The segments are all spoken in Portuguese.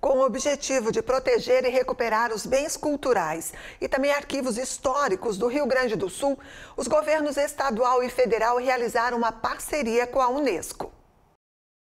com o objetivo de proteger e recuperar os bens culturais e também arquivos históricos do Rio Grande do Sul, os governos estadual e federal realizaram uma parceria com a Unesco.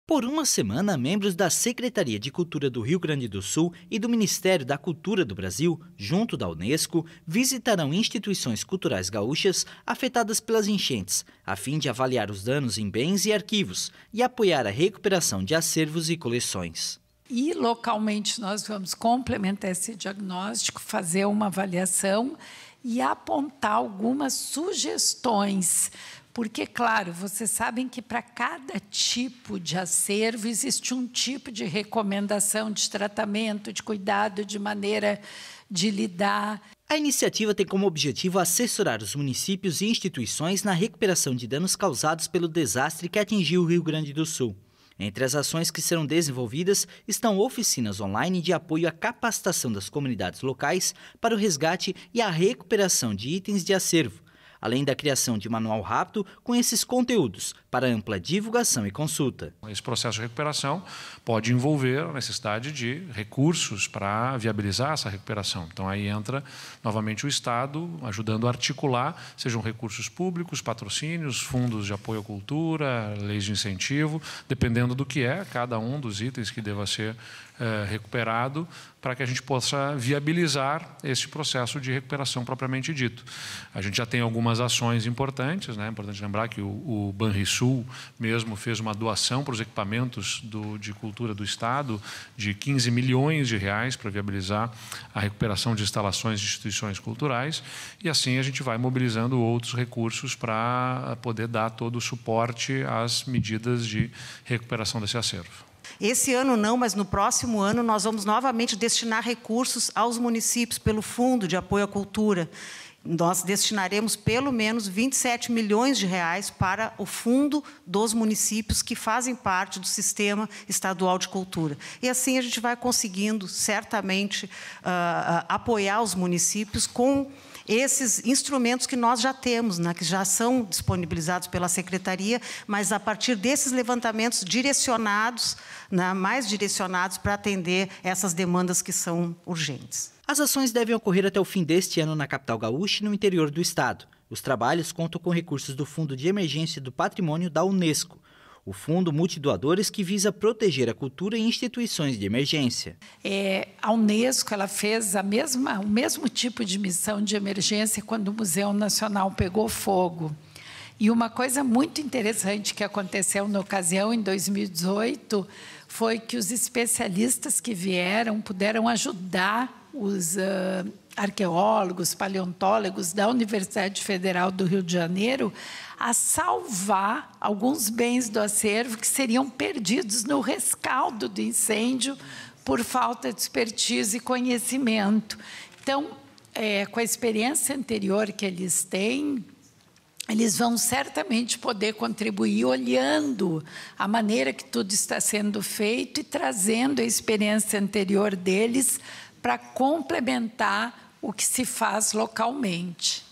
Por uma semana, membros da Secretaria de Cultura do Rio Grande do Sul e do Ministério da Cultura do Brasil, junto da Unesco, visitarão instituições culturais gaúchas afetadas pelas enchentes, a fim de avaliar os danos em bens e arquivos e apoiar a recuperação de acervos e coleções. E localmente nós vamos complementar esse diagnóstico, fazer uma avaliação e apontar algumas sugestões. Porque, claro, vocês sabem que para cada tipo de acervo existe um tipo de recomendação de tratamento, de cuidado, de maneira de lidar. A iniciativa tem como objetivo assessorar os municípios e instituições na recuperação de danos causados pelo desastre que atingiu o Rio Grande do Sul. Entre as ações que serão desenvolvidas estão oficinas online de apoio à capacitação das comunidades locais para o resgate e a recuperação de itens de acervo, além da criação de manual rápido com esses conteúdos para ampla divulgação e consulta. Esse processo de recuperação pode envolver a necessidade de recursos para viabilizar essa recuperação. Então aí entra novamente o Estado ajudando a articular, sejam recursos públicos, patrocínios, fundos de apoio à cultura, leis de incentivo, dependendo do que é cada um dos itens que deva ser eh, recuperado, para que a gente possa viabilizar esse processo de recuperação propriamente dito. A gente já tem algumas algumas ações importantes. Né? É importante lembrar que o, o Banrisul mesmo fez uma doação para os equipamentos do, de cultura do Estado de 15 milhões de reais para viabilizar a recuperação de instalações de instituições culturais. E assim a gente vai mobilizando outros recursos para poder dar todo o suporte às medidas de recuperação desse acervo. Esse ano não, mas no próximo ano nós vamos novamente destinar recursos aos municípios pelo Fundo de Apoio à Cultura. Nós destinaremos pelo menos 27 milhões de reais para o fundo dos municípios que fazem parte do sistema estadual de cultura. E assim a gente vai conseguindo certamente uh, uh, apoiar os municípios com esses instrumentos que nós já temos, né, que já são disponibilizados pela secretaria, mas a partir desses levantamentos direcionados, né, mais direcionados para atender essas demandas que são urgentes. As ações devem ocorrer até o fim deste ano na capital gaúcha e no interior do estado. Os trabalhos contam com recursos do Fundo de Emergência do Patrimônio da Unesco o Fundo Multidoadores que visa proteger a cultura e instituições de emergência. É, a Unesco ela fez a mesma, o mesmo tipo de missão de emergência quando o Museu Nacional pegou fogo. E uma coisa muito interessante que aconteceu na ocasião, em 2018, foi que os especialistas que vieram puderam ajudar os uh, arqueólogos, paleontólogos da Universidade Federal do Rio de Janeiro a salvar alguns bens do acervo que seriam perdidos no rescaldo do incêndio por falta de expertise e conhecimento. Então, é, com a experiência anterior que eles têm, eles vão certamente poder contribuir olhando a maneira que tudo está sendo feito e trazendo a experiência anterior deles para complementar o que se faz localmente.